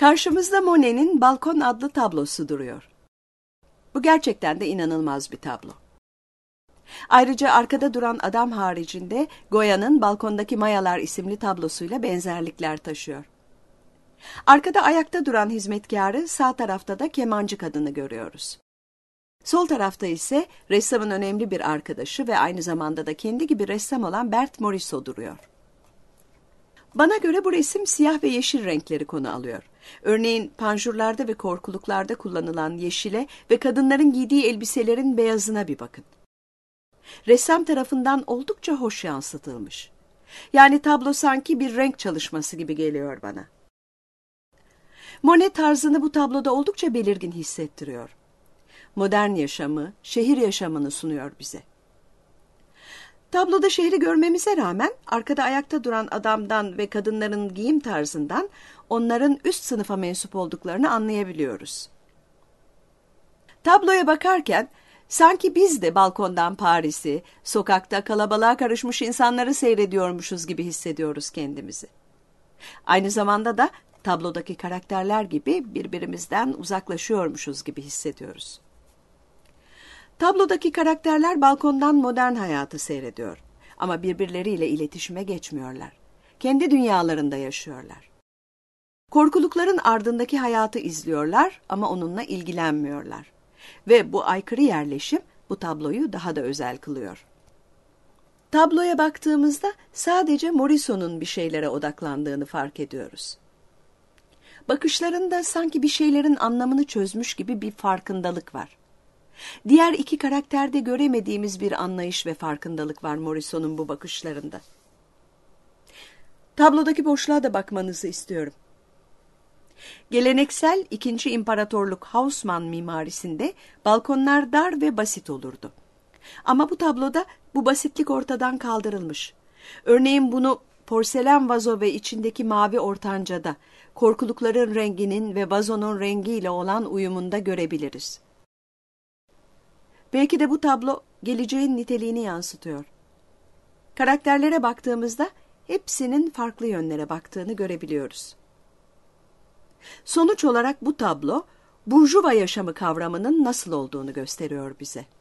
Karşımızda Monet'in Balkon adlı tablosu duruyor. Bu gerçekten de inanılmaz bir tablo. Ayrıca arkada duran adam haricinde Goya'nın Balkondaki Mayalar isimli tablosuyla benzerlikler taşıyor. Arkada ayakta duran hizmetkarı, sağ tarafta da kemancı kadını görüyoruz. Sol tarafta ise ressamın önemli bir arkadaşı ve aynı zamanda da kendi gibi ressam olan Bert Morisot duruyor. Bana göre bu resim siyah ve yeşil renkleri konu alıyor. Örneğin panjurlarda ve korkuluklarda kullanılan yeşile ve kadınların giydiği elbiselerin beyazına bir bakın. Ressam tarafından oldukça hoş yansıtılmış. Yani tablo sanki bir renk çalışması gibi geliyor bana. Monet tarzını bu tabloda oldukça belirgin hissettiriyor. Modern yaşamı, şehir yaşamını sunuyor bize. Tabloda şehri görmemize rağmen arkada ayakta duran adamdan ve kadınların giyim tarzından onların üst sınıfa mensup olduklarını anlayabiliyoruz. Tabloya bakarken sanki biz de balkondan Paris'i, sokakta kalabalığa karışmış insanları seyrediyormuşuz gibi hissediyoruz kendimizi. Aynı zamanda da tablodaki karakterler gibi birbirimizden uzaklaşıyormuşuz gibi hissediyoruz. Tablodaki karakterler balkondan modern hayatı seyrediyor. Ama birbirleriyle iletişime geçmiyorlar. Kendi dünyalarında yaşıyorlar. Korkulukların ardındaki hayatı izliyorlar ama onunla ilgilenmiyorlar. Ve bu aykırı yerleşim bu tabloyu daha da özel kılıyor. Tabloya baktığımızda sadece Morrison'un bir şeylere odaklandığını fark ediyoruz. Bakışlarında sanki bir şeylerin anlamını çözmüş gibi bir farkındalık var. Diğer iki karakterde göremediğimiz bir anlayış ve farkındalık var Morrison'un bu bakışlarında. Tablodaki boşluğa da bakmanızı istiyorum. Geleneksel 2. İmparatorluk Hausmann mimarisinde balkonlar dar ve basit olurdu. Ama bu tabloda bu basitlik ortadan kaldırılmış. Örneğin bunu porselen vazo ve içindeki mavi ortancada, korkulukların renginin ve vazonun rengiyle olan uyumunda görebiliriz. Belki de bu tablo geleceğin niteliğini yansıtıyor. Karakterlere baktığımızda hepsinin farklı yönlere baktığını görebiliyoruz. Sonuç olarak bu tablo, burjuva yaşamı kavramının nasıl olduğunu gösteriyor bize.